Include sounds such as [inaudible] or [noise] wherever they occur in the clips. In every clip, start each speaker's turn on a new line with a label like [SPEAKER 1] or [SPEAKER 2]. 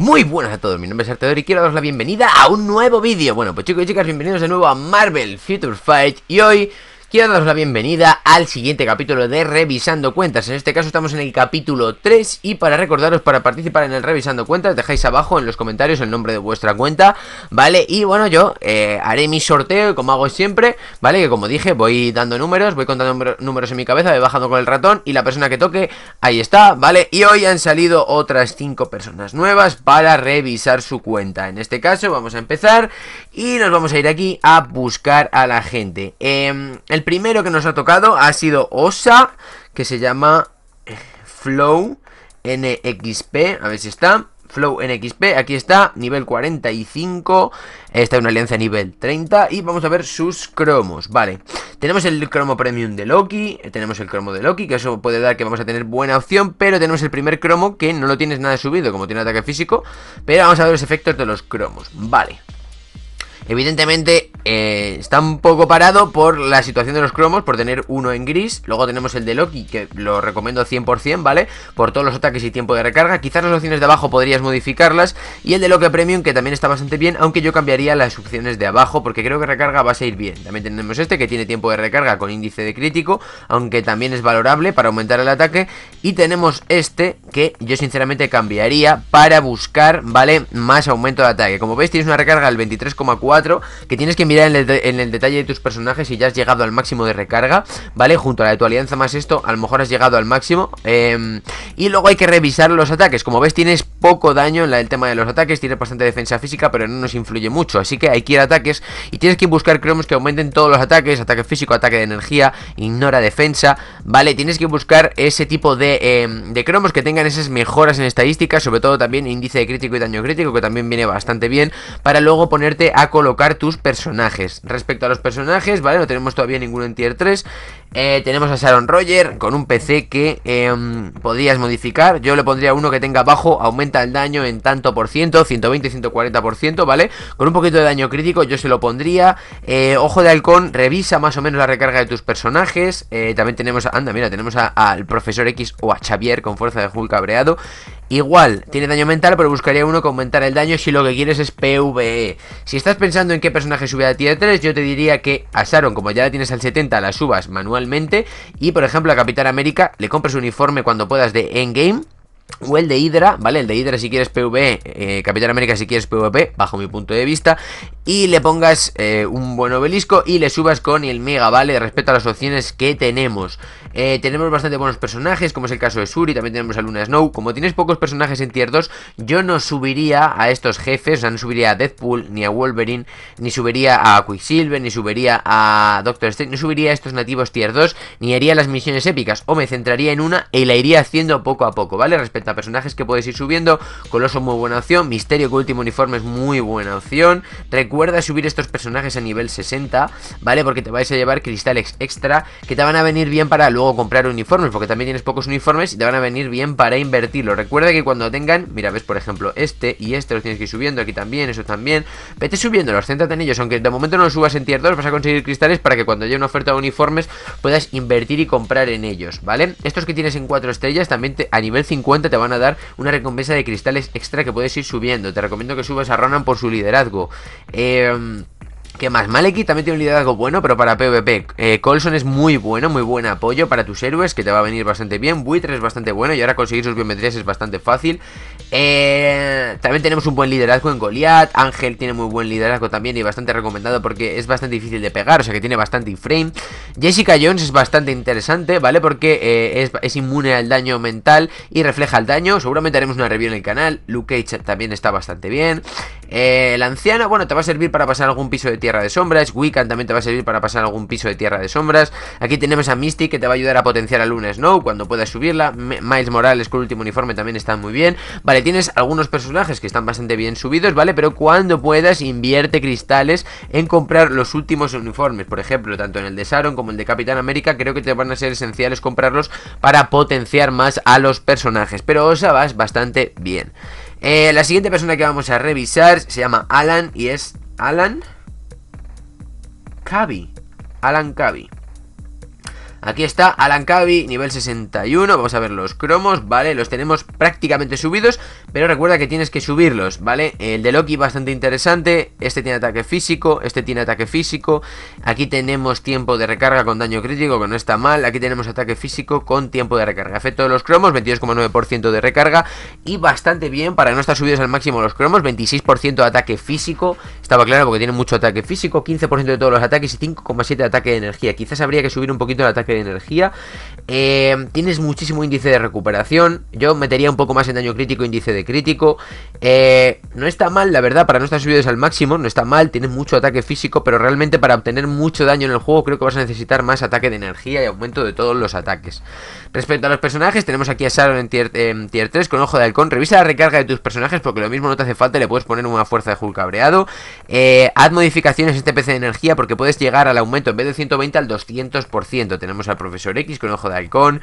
[SPEAKER 1] Muy buenas a todos, mi nombre es Artador y quiero daros la bienvenida a un nuevo vídeo Bueno, pues chicos y chicas, bienvenidos de nuevo a Marvel Future Fight Y hoy Quiero daros la bienvenida al siguiente capítulo de Revisando Cuentas. En este caso estamos en el capítulo 3 y para recordaros, para participar en el Revisando Cuentas, dejáis abajo en los comentarios el nombre de vuestra cuenta, ¿vale? Y bueno, yo eh, haré mi sorteo como hago siempre, ¿vale? Que como dije, voy dando números, voy contando números en mi cabeza, voy bajando con el ratón y la persona que toque, ahí está, ¿vale? Y hoy han salido otras 5 personas nuevas para revisar su cuenta. En este caso vamos a empezar y nos vamos a ir aquí a buscar a la gente. Em, el primero que nos ha tocado ha sido Osa, que se llama eh, Flow NXP, a ver si está. Flow NXP, aquí está, nivel 45, está una alianza nivel 30 y vamos a ver sus cromos, vale. Tenemos el cromo premium de Loki, eh, tenemos el cromo de Loki, que eso puede dar que vamos a tener buena opción, pero tenemos el primer cromo que no lo tienes nada subido, como tiene ataque físico, pero vamos a ver los efectos de los cromos, vale. Evidentemente eh, está un poco parado por la situación de los cromos, por tener uno en gris. Luego tenemos el de Loki, que lo recomiendo 100%, ¿vale? Por todos los ataques y tiempo de recarga. Quizás las opciones de abajo podrías modificarlas. Y el de Loki Premium, que también está bastante bien, aunque yo cambiaría las opciones de abajo, porque creo que recarga va a ir bien. También tenemos este, que tiene tiempo de recarga con índice de crítico, aunque también es valorable para aumentar el ataque. Y tenemos este, que yo sinceramente cambiaría para buscar, ¿vale? Más aumento de ataque. Como veis, tiene una recarga del 23,4 que tienes que mirar en el, detalle de tus personajes si ya has llegado al máximo de recarga, ¿vale? Junto a la de tu alianza más esto, a lo mejor has llegado al máximo. Em, y luego hay que revisar los ataques. Como ves, tienes poco daño en el tema de los ataques, tienes bastante defensa física, pero no nos influye mucho. Así que hay que ir a ataques y tienes que buscar cromos que aumenten todos los ataques, ataque físico, ataque de energía, ignora defensa, ¿vale? Tienes que buscar ese tipo de, em, cromos que tengan esas mejoras en estadísticas, sobre todo también índice de crítico y daño crítico, que también viene bastante bien, para luego ponerte a colocar tus personajes. Respecto a los personajes, ¿vale? No tenemos todavía ninguno en tier 3. Eh, tenemos a Sharon Roger con un PC que eh, podías modificar. Yo le pondría uno que tenga bajo, aumenta el daño en tanto por ciento, 120-140%, ¿vale? Con un poquito de daño crítico yo se lo pondría. Eh, ojo de halcón, revisa más o menos la recarga de tus personajes. Eh, también tenemos, anda, mira, tenemos al profesor X o a Xavier con fuerza de Hulk cabreado. Igual, tiene daño mental, pero buscaría uno que aumentara el daño si lo que quieres es PvE. Si estás pensando en qué personaje subir a tier 3, yo te diría que a Sharon, como ya la tienes al 70, la subas manual y por ejemplo, a Capitán América le compres un uniforme cuando puedas de Endgame. O el de Hydra, ¿vale? El de Hydra si quieres Pv e, eh, Capitán América si quieres PvP, bajo mi punto de vista y le pongas eh, un buen obelisco y le subas con el mega, ¿vale? Respecto a las opciones que tenemos. Eh, tenemos bastante buenos personajes, como es el caso de Suri, también tenemos a Luna Snow. Como tienes pocos personajes en tier 2, yo no subiría a estos jefes, o sea, no subiría a Deadpool, ni a Wolverine, ni subiría a Quicksilver, ni subiría a Doctor Strange, no subiría a estos nativos tier 2, ni haría las misiones épicas, o me centraría en una y e la iría haciendo poco a poco, ¿vale? Respecto a personajes que puedes ir subiendo, Coloso muy buena opción, Misterio con último uniforme es muy buena opción, Recuerda subir estos personajes a nivel 60, ¿vale? Porque te vais a llevar cristales extra que te van a venir bien para luego comprar uniformes, porque también tienes pocos uniformes y te van a venir bien para invertirlo. Recuerda que cuando tengan, mira, ves por ejemplo este y este los tienes que ir subiendo, aquí también, eso también. Vete subiendo, los céntrate en ellos, aunque de momento no los subas en tier 2, vas a conseguir cristales para que cuando haya una oferta de uniformes puedas invertir y comprar en ellos, ¿vale? Estos que tienes en 4 estrellas también a nivel 50 te van a dar una recompensa de cristales extra que puedes ir subiendo. Te recomiendo que subas a Ronan por su liderazgo. Eh, Eh, mm, ¿Qué más? Maleki también tiene un liderazgo bueno, pero para PvP. Eh, Colson es muy bueno, muy buen apoyo para tus héroes, que te va a venir bastante bien. Buitre es bastante bueno y ahora conseguir sus biometrías es bastante fácil. Eh, también tenemos un buen liderazgo en Goliath. Ángel tiene muy buen liderazgo también y bastante recomendado porque es bastante difícil de pegar, o sea que tiene bastante frame. Jessica Jones es bastante interesante, ¿vale? Porque eh, es, inmune al daño mental y refleja el daño. Seguramente haremos una review en el canal. Luke Cage también está bastante bien. el anciano, bueno, te va a servir para pasar algún piso de tierra tierra de sombras. Wiccan también te va a servir para pasar algún piso de tierra de sombras. Aquí tenemos a Misty que te va a ayudar a potenciar a Luna Snow cuando puedas subirla. Miles Morales con el último uniforme también está muy bien. Vale, tienes algunos personajes que están bastante bien subidos, ¿vale? Pero cuando puedas invierte cristales en comprar los últimos uniformes. Por ejemplo, tanto en el de Sharon como el de Capitán América creo que te van a ser esenciales comprarlos para potenciar más a los personajes. Pero Osa vas bastante bien. Eh, la siguiente persona que vamos a revisar se llama Alan y es... Alan, Javi, Alan Cavi. Aquí está Alan nivel 61. Vamos a ver los cromos, ¿vale? Los tenemos prácticamente subidos, pero recuerda que tienes que subirlos, ¿vale? El de Loki bastante interesante. Este tiene ataque físico, este tiene ataque físico. Aquí tenemos tiempo de recarga con daño crítico, que no está mal. Aquí tenemos ataque físico con tiempo de recarga. Efecto de los cromos, 22,9% de recarga. Y bastante bien para no estar subidos al máximo los cromos. 26% de ataque físico. Estaba claro porque tiene mucho ataque físico. 15% de todos los ataques y 5,7% de ataque de energía. Quizás habría que subir un poquito el ataque de energía. Eh, tienes muchísimo índice de recuperación. Yo metería un poco más en daño crítico, índice de crítico. Eh, no está mal, la verdad, para no estar subidos al máximo. No está mal, tienes mucho ataque físico, pero realmente para obtener mucho daño en el juego creo que vas a necesitar más ataque de energía y aumento de todos los ataques. Respecto a los personajes, tenemos aquí a Saron en tier, 3 con ojo de halcón. Revisa la recarga de tus personajes porque lo mismo no te hace falta, le puedes poner una fuerza de Hulk abreado, eh, haz modificaciones a este PC de energía porque puedes llegar al aumento en vez de 120 al 200%. Tenemos al profesor X con ojo de halcón.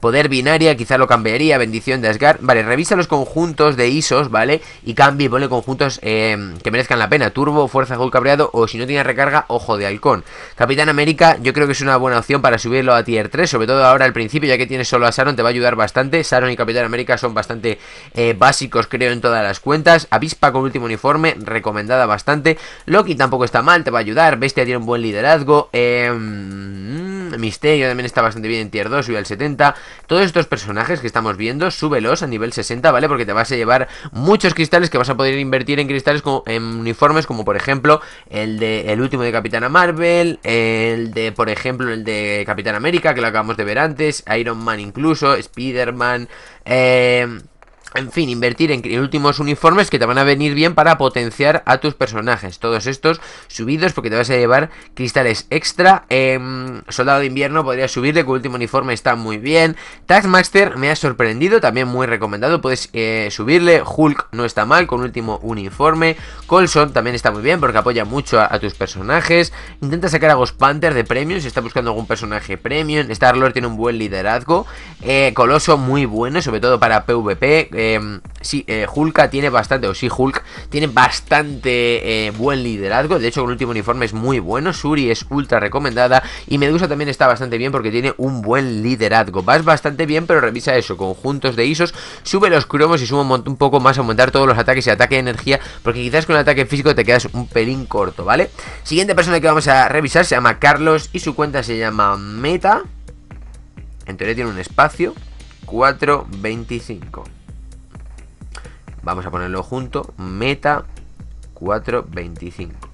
[SPEAKER 1] Poder binaria, quizá lo cambiaría. Bendición de Asgard. Vale, revisa los conjuntos de ISOs, ¿vale? Y cambie y conjuntos eh, que merezcan la pena. Turbo, fuerza, gol cabreado o si no tiene recarga, ojo de halcón. Capitán América, yo creo que es una buena opción para subirlo a tier 3, sobre todo ahora al principio, ya que tienes solo a Saron, te va a ayudar bastante. Saron y Capitán América son bastante eh, básicos, creo, en todas las cuentas. Avispa con último uniforme, recomendada bastante. Loki tampoco está mal, te va a ayudar. Bestia tiene un buen liderazgo. Eh Misterio también está bastante bien en tier 2, sube al 70. Todos estos personajes que estamos viendo, súbelos a nivel 60, ¿vale? Porque te vas a llevar muchos cristales que vas a poder invertir en cristales en uniformes, como por ejemplo el de el último de Capitana Marvel, el de, por ejemplo, el de Capitán América, que lo acabamos de ver antes, Iron Man incluso, Spider-Man, eh en fin, invertir en, últimos uniformes que te van a venir bien para potenciar a tus personajes. Todos estos subidos porque te vas a llevar cristales extra. Em, soldado de invierno podría subirle, con último uniforme está muy bien. Taskmaster me ha sorprendido, también muy recomendado. Puedes eh, subirle. Hulk no está mal, con último uniforme. Colson también está muy bien porque apoya mucho a, tus personajes. Intenta sacar a Ghost Panther de premium si está buscando algún personaje premium. Star-Lord tiene un buen liderazgo. Eh, Coloso muy bueno, sobre todo para PvP Em, sí, eh, tiene bastante, o sí, Hulk tiene bastante eh, buen liderazgo. De hecho, el último uniforme es muy bueno. Suri es ultra recomendada. Y Medusa también está bastante bien porque tiene un buen liderazgo. Vas bastante bien, pero revisa eso: conjuntos de ISOs, sube los cromos y sube un, un poco más, aumentar todos los ataques y ataque de energía. Porque quizás con el ataque físico te quedas un pelín corto, ¿vale? Siguiente persona que vamos a revisar se llama Carlos y su cuenta se llama Meta. En teoría tiene un espacio. 425. Vamos a ponerlo junto. Meta 425.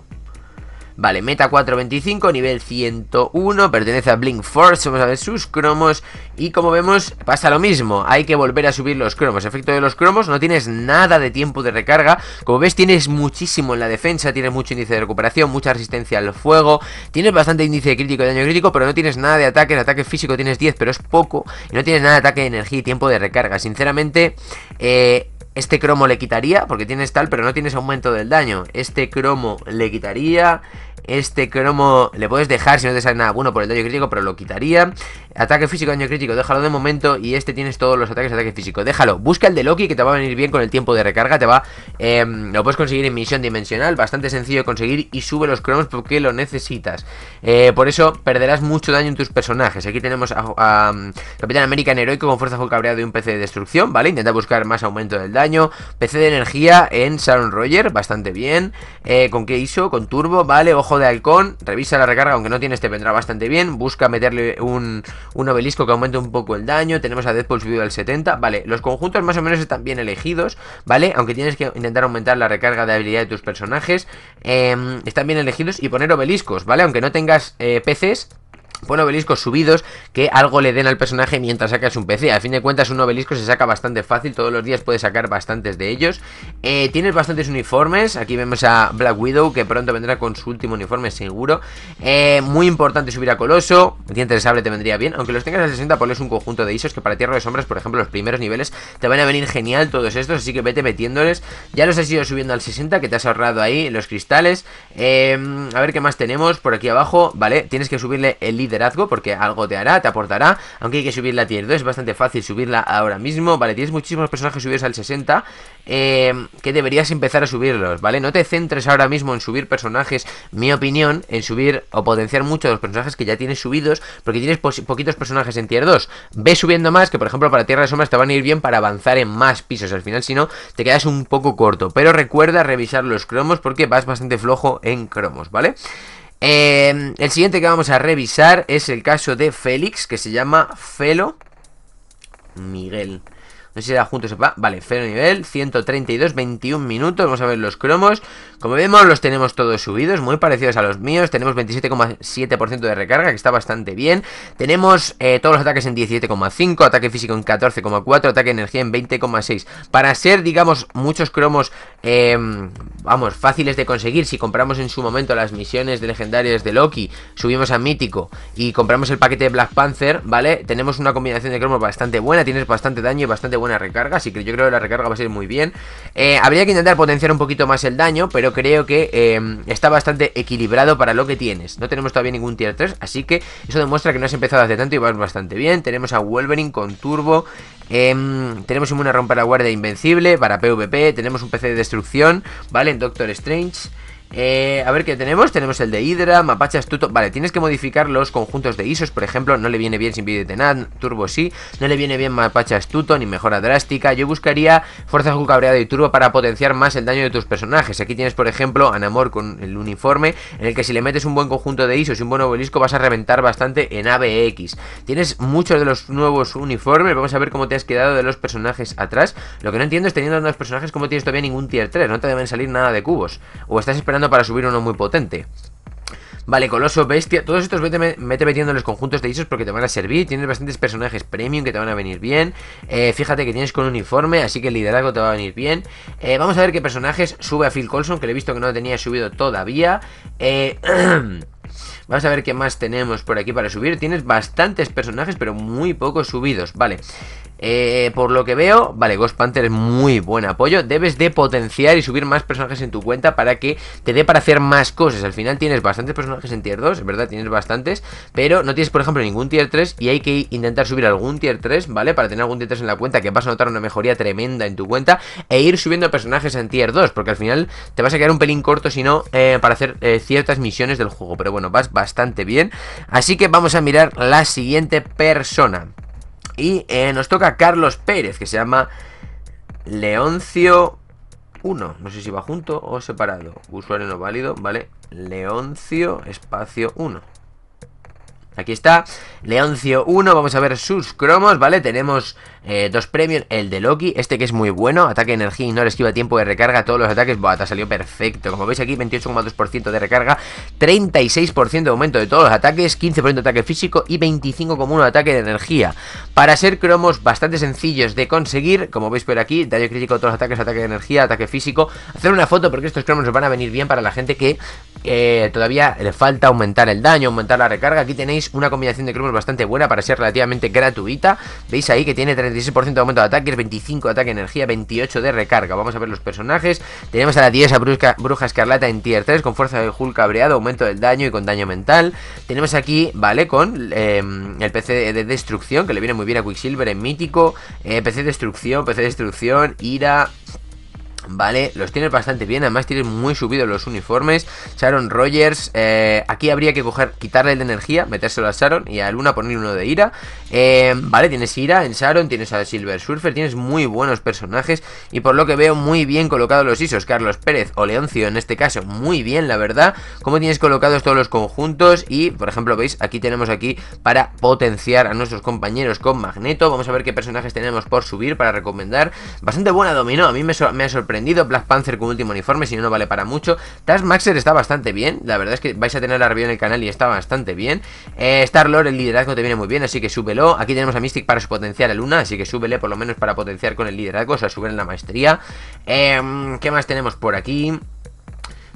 [SPEAKER 1] Vale, meta 425, nivel 101, pertenece a Blink Force, vamos a ver sus cromos Y como vemos pasa lo mismo, hay que volver a subir los cromos Efecto de los cromos, no tienes nada de tiempo de recarga Como ves tienes muchísimo en la defensa, tienes mucho índice de recuperación, mucha resistencia al fuego Tienes bastante índice de crítico y daño crítico, pero no tienes nada de ataque En ataque físico tienes 10, pero es poco Y no tienes nada de ataque de energía y tiempo de recarga Sinceramente, eh este cromo le quitaría, porque tienes tal, pero no tienes aumento del daño. Este cromo le quitaría. Este cromo le puedes dejar si no te sale nada bueno por el daño crítico, pero lo quitaría. Ataque físico, daño crítico, déjalo de momento. Y este tienes todos los ataques, ataque físico. Déjalo. Busca el de Loki que te va a venir bien con el tiempo de recarga. Te va. Em, lo puedes conseguir en misión dimensional. Bastante sencillo de conseguir. Y sube los cromos porque lo necesitas. Eh, por eso perderás mucho daño en tus personajes. Aquí tenemos a, mm, Capitán América en heroico con fuerza full cabreado y un PC de destrucción. ¿Vale? Intenta buscar más aumento del daño. PC de energía en Sharon Roger. Bastante bien. Eh, ¿Con qué hizo? Con turbo. ¿Vale? Ojo de halcón, revisa la recarga, aunque no tienes te vendrá bastante bien. Busca meterle un, un obelisco que aumente un poco el daño. Tenemos a Deadpool subido al 70, vale. Los conjuntos más o menos están bien elegidos, ¿vale? Aunque tienes que intentar aumentar la recarga de habilidad de tus personajes. Em, están bien elegidos y poner obeliscos, ¿vale? Aunque no tengas eh, peces, Pon obeliscos subidos que algo le den al personaje mientras sacas un PC. A fin de cuentas, un obelisco se saca bastante fácil. Todos los días puedes sacar bastantes de ellos. Eh, tienes bastantes uniformes. Aquí vemos a Black Widow, que pronto vendrá con su último uniforme, seguro. Eh, muy importante subir a Coloso. Dientes de sable te vendría bien. Aunque los tengas al 60, ponles un conjunto de isos que para Tierra de Sombras, por ejemplo, los primeros niveles te van a venir genial todos estos. Así que vete metiéndoles. Ya los has ido subiendo al 60, que te has ahorrado ahí los cristales. Eh, a ver qué más tenemos por aquí abajo. Vale, tienes que subirle el liderazgo, porque algo te hará, te aportará, aunque hay que subirla la tier 2, es bastante fácil subirla ahora mismo, ¿vale? Tienes muchísimos personajes subidos al 60, eh, que deberías empezar a subirlos, ¿vale? No te centres ahora mismo en subir personajes, mi opinión, en subir o potenciar mucho los personajes que ya tienes subidos, porque tienes poquitos personajes en tier 2. Ve subiendo más, que por ejemplo para Tierra de Sombras te van a ir bien para avanzar en más pisos, al final si no te quedas un poco corto, pero recuerda revisar los cromos porque vas bastante flojo en cromos, ¿vale? Em, el siguiente que vamos a revisar es el caso de Félix, que se llama Felo Miguel. No si juntos va. Vale, cero nivel, 132, 21 minutos. Vamos a ver los cromos. Como vemos, los tenemos todos subidos, muy parecidos a los míos. Tenemos 27,7% de recarga, que está bastante bien. Tenemos eh, todos los ataques en 17,5, ataque físico en 14,4, ataque energía en 20,6. Para ser, digamos, muchos cromos, em, vamos, fáciles de conseguir, si compramos en su momento las misiones de legendarias de Loki, subimos a Mítico y compramos el paquete de Black Panther, ¿vale? Tenemos una combinación de cromos bastante buena, tienes bastante daño y bastante buena una recarga, así que yo creo que la recarga va a ser muy bien. Eh, habría que intentar potenciar un poquito más el daño, pero creo que em, está bastante equilibrado para lo que tienes. No tenemos todavía ningún tier 3, así que eso demuestra que no has empezado hace tanto y vas bastante bien. Tenemos a Wolverine con turbo, em, tenemos una rompa la guardia invencible para PvP, tenemos un PC de destrucción, ¿vale? En Doctor Strange... Eh, a ver qué tenemos. Tenemos el de Hydra, Mapacha Astuto. Vale, tienes que modificar los conjuntos de ISOs. Por ejemplo, no le viene bien sin de tenaz, Turbo sí. No le viene bien Mapacha Astuto, ni mejora drástica. Yo buscaría Fuerza cabreado y Turbo para potenciar más el daño de tus personajes. Aquí tienes, por ejemplo, Anamor con el uniforme, en el que si le metes un buen conjunto de ISOs y un buen obelisco, vas a reventar bastante en ABX. Tienes muchos de los nuevos uniformes. Vamos a ver cómo te has quedado de los personajes atrás. Lo que no entiendo es teniendo los personajes, Como tienes todavía ningún tier 3. No te deben salir nada de cubos. O estás esperando para subir uno muy potente. Vale, Coloso, Bestia. Todos estos vete, metiendo en los conjuntos de isos porque te van a servir. Tienes bastantes personajes premium que te van a venir bien. Eh, fíjate que tienes con uniforme, así que el liderazgo te va a venir bien. Eh, vamos a ver qué personajes sube a Phil Colson, que le he visto que no tenía subido todavía. Eh. [clears throat] Vamos a ver qué más tenemos por aquí para subir. Tienes bastantes personajes, pero muy pocos subidos. Vale. Eh, por lo que veo, vale, Ghost Panther es muy buen apoyo. Debes de potenciar y subir más personajes en tu cuenta para que te dé para hacer más cosas. Al final tienes bastantes personajes en tier 2, es verdad, tienes bastantes, pero no tienes, por ejemplo, ningún tier 3 y hay que intentar subir algún tier 3, ¿vale? Para tener algún tier 3 en la cuenta que vas a notar una mejoría tremenda en tu cuenta e ir subiendo personajes en tier 2, porque al final te vas a quedar un pelín corto si no eh, para hacer eh, ciertas misiones del juego. Pero bueno, vas bastante bien. Así que vamos a mirar la siguiente persona. Y eh, nos toca Carlos Pérez, que se llama Leoncio 1. No sé si va junto o separado. Usuario no válido, ¿vale? Leoncio espacio 1. Aquí está, Leoncio 1, vamos a ver sus cromos, ¿vale? Tenemos eh, dos premios, el de Loki, este que es muy bueno, ataque de energía, ignora, esquiva tiempo de recarga, todos los ataques, boata te salió perfecto. Como veis aquí, 28,2% de recarga, 36% de aumento de todos los ataques, 15% de ataque físico y 25,1% de ataque de energía. Para ser cromos bastante sencillos de conseguir, como veis por aquí, daño crítico, a todos los ataques, ataque de energía, ataque físico. Hacer una foto porque estos cromos nos van a venir bien para la gente que eh, todavía le falta aumentar el daño, aumentar la recarga. Aquí tenéis una combinación de cromos bastante buena para ser relativamente gratuita. Veis ahí que tiene 30 16% de aumento de ataque, 25 de ataque energía, 28 de recarga. Vamos a ver los personajes. Tenemos a la 10 a bruja escarlata en tier 3 con fuerza de Hulk cabreado, aumento del daño y con daño mental. Tenemos aquí, vale, con em, el PC de destrucción que le viene muy bien a Quicksilver en mítico, eh, PC de destrucción, PC de destrucción, ira, ¿Vale? Los tienes bastante bien, además tienes muy subidos los uniformes. Sharon Rogers, eh, aquí habría que coger, quitarle el de energía, metérselo a Sharon y a Luna poner uno de ira. Eh, ¿Vale? Tienes ira en Sharon, tienes a Silver Surfer, tienes muy buenos personajes y por lo que veo muy bien colocados los ISOs. Carlos Pérez o Leoncio en este caso, muy bien la verdad. Como tienes colocados todos los conjuntos y, por ejemplo, veis, aquí tenemos aquí para potenciar a nuestros compañeros con Magneto. Vamos a ver qué personajes tenemos por subir para recomendar. Bastante buena dominó, a mí me ha sorprendido Black Panther con último uniforme, si no, no vale para mucho. Maxer está bastante bien. La verdad es que vais a tener la en el canal y está bastante bien. Eh, Star-Lord, el liderazgo te viene muy bien, así que súbelo. Aquí tenemos a Mystic para potenciar a Luna, así que súbele por lo menos para potenciar con el liderazgo, o sea, subir en la maestría. Em, ¿Qué más tenemos por aquí?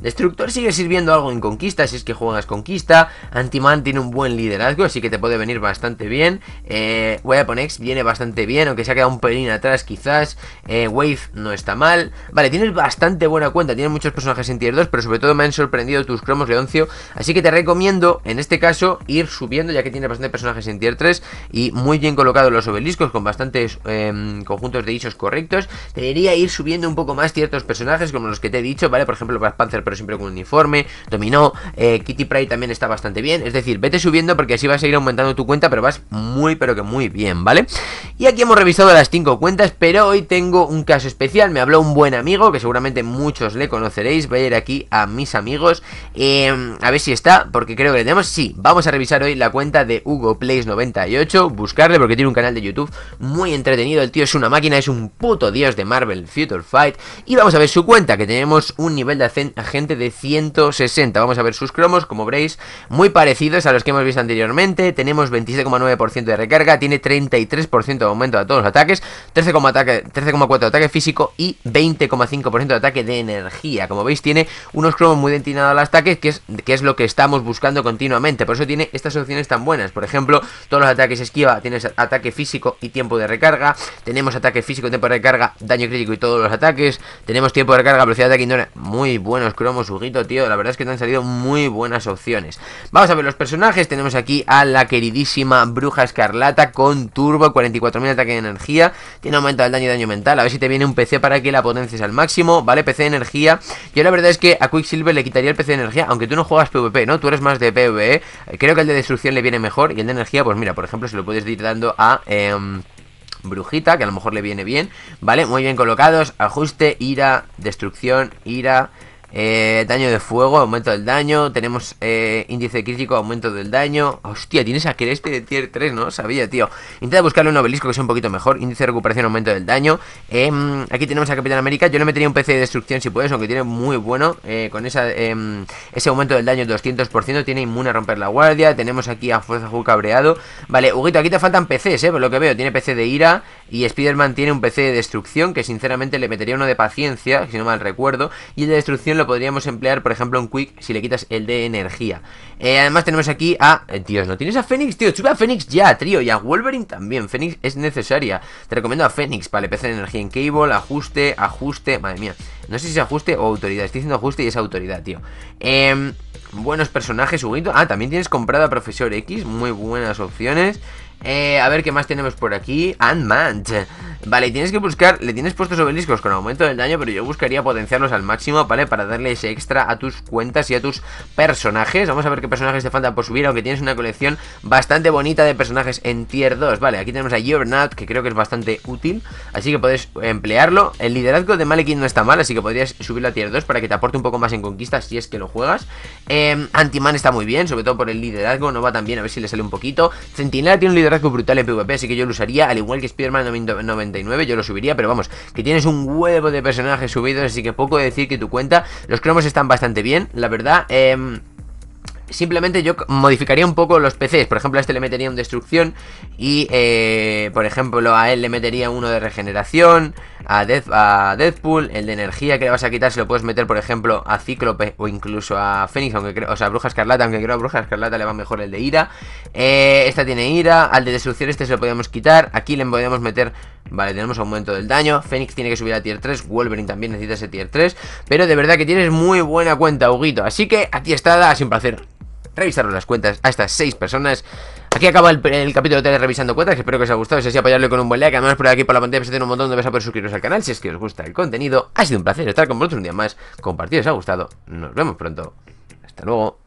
[SPEAKER 1] Destructor sigue sirviendo algo en conquista si es que juegas conquista. Antiman tiene un buen liderazgo, así que te puede venir bastante bien. Eh, Weapon X viene bastante bien, aunque se ha quedado un pelín atrás quizás. Eh, Wave no está mal. Vale, tienes bastante buena cuenta, tienes muchos personajes en tier 2, pero sobre todo me han sorprendido tus cromos Leoncio. Así que te recomiendo, en este caso, ir subiendo, ya que tienes bastante personajes en tier 3 y muy bien colocados los obeliscos con bastantes em, conjuntos de isos correctos. Te diría ir subiendo un poco más ciertos personajes, como los que te he dicho, ¿vale? Por ejemplo, para Panzer siempre con uniforme. Dominó. Eh, Kitty Pride también está bastante bien. Es decir, vete subiendo porque así vas a ir aumentando tu cuenta, pero vas muy, pero que muy bien, ¿vale? Y aquí hemos revisado las 5 cuentas, pero hoy tengo un caso especial. Me habló un buen amigo, que seguramente muchos le conoceréis. Voy a ir aquí a mis amigos. Em, a ver si está, porque creo que le tenemos. Sí, vamos a revisar hoy la cuenta de Hugo Plays 98. Buscarle porque tiene un canal de YouTube muy entretenido. El tío es una máquina, es un puto dios de Marvel Future Fight. Y vamos a ver su cuenta, que tenemos un nivel de agente de 160. Vamos a ver sus cromos, como veréis, muy parecidos a los que hemos visto anteriormente. Tenemos 27,9% de recarga, tiene 33% de aumento a todos los ataques, 13,4% ataque, de ataque físico y 20,5% de ataque de energía. Como veis, tiene unos cromos muy destinados al ataque, que es, que es lo que estamos buscando continuamente. Por eso tiene estas opciones tan buenas. Por ejemplo, todos los ataques esquiva, tienes ataque físico y tiempo de recarga. Tenemos ataque físico, tiempo de recarga, daño crítico y todos los ataques. Tenemos tiempo de recarga, velocidad de ataque, muy buenos cromos Cromo tío. La verdad es que te han salido muy buenas opciones. Vamos a ver los personajes. Tenemos aquí a la queridísima Bruja Escarlata con turbo, 44.000 ataque de energía. Tiene aumentado El daño y daño mental. A ver si te viene un PC para que la potencies al máximo, ¿vale? PC de energía. Yo la verdad es que a Quicksilver le quitaría el PC de energía, aunque tú no juegas PvP, ¿no? Tú eres más de PvE. Eh, creo que el de destrucción le viene mejor y el de energía, pues mira, por ejemplo, se lo puedes ir dando a... Em, brujita, que a lo mejor le viene bien, ¿vale? Muy bien colocados, ajuste, ira, destrucción, ira, eh, daño de fuego, aumento del daño. Tenemos eh, índice crítico, aumento del daño. Hostia, tienes a Creste de tier 3, no sabía, tío. Intenta buscarle un obelisco que sea un poquito mejor. Índice de recuperación, aumento del daño. Em, aquí tenemos a Capitán América. Yo le metería un PC de destrucción si puedes, aunque tiene muy bueno. Eh, con esa, em, ese aumento del daño 200%. Tiene inmune a romper la guardia. Tenemos aquí a Fuerza Hulk cabreado. Vale, Huguito, aquí te faltan PCs, eh, por lo que veo. Tiene PC de ira. Y Spider-Man tiene un PC de destrucción. Que sinceramente le metería uno de paciencia, si no mal recuerdo. Y el de destrucción lo podríamos emplear, por ejemplo, en Quick si le quitas el de energía. Eh, además tenemos aquí a... Eh, tío, ¿no tienes a Fénix, tío? Sube a Fénix ya, tío. Y a Wolverine también. Fénix es necesaria. Te recomiendo a Fénix para el PC de energía en cable, ajuste, ajuste... Madre mía. No sé si es ajuste o autoridad. Estoy diciendo ajuste y es autoridad, tío. Em, buenos personajes, juguito. Ah, también tienes comprado a Profesor X. Muy buenas opciones. Eh, a ver qué más tenemos por aquí. Ant-Man. Vale, tienes que buscar, le tienes puestos obeliscos con aumento del daño, pero yo buscaría potenciarlos al máximo, ¿vale? Para darle ese extra a tus cuentas y a tus personajes. Vamos a ver qué personajes te falta por subir, aunque tienes una colección bastante bonita de personajes en tier 2. Vale, aquí tenemos a Juggernaut, que creo que es bastante útil, así que puedes emplearlo. El liderazgo de Malekin no está mal, así que podrías subirlo a tier 2 para que te aporte un poco más en conquista si es que lo juegas. Eh, Antiman está muy bien, sobre todo por el liderazgo, no va tan bien, a ver si le sale un poquito. Centinela tiene un liderazgo brutal en PvP, así que yo lo usaría, al igual que Spider-Man 90 yo lo subiría, pero vamos, que tienes un huevo de personajes subidos, así que poco decir que tu cuenta. Los cromos están bastante bien, la verdad. Em, simplemente yo modificaría un poco los PCs. Por ejemplo, a este le metería un destrucción. Y, eh, por ejemplo, a él le metería uno de regeneración a, Deadpool, el de energía que le vas a quitar, si lo puedes meter, por ejemplo, a Cíclope o incluso a Fénix, aunque creo, o sea, a Bruja Escarlata, aunque creo a Bruja Escarlata le va mejor el de ira. Eh, esta tiene ira, al de destrucción este se lo podemos quitar, aquí le podíamos meter... Vale, tenemos aumento del daño, Fénix tiene que subir a tier 3, Wolverine también necesita ese tier 3, pero de verdad que tienes muy buena cuenta, Huguito. Así que aquí está, sin sin placer revisaros las cuentas a estas 6 personas. Aquí acaba el, capítulo de revisando cuentas, espero que os haya gustado, si es así apoyarlo con un buen like, además por aquí por la pantalla se tiene un montón de besos por suscribiros al canal si es que os gusta el contenido. Ha sido un placer estar con vosotros un día más, compartir os ha gustado, nos vemos pronto, hasta luego.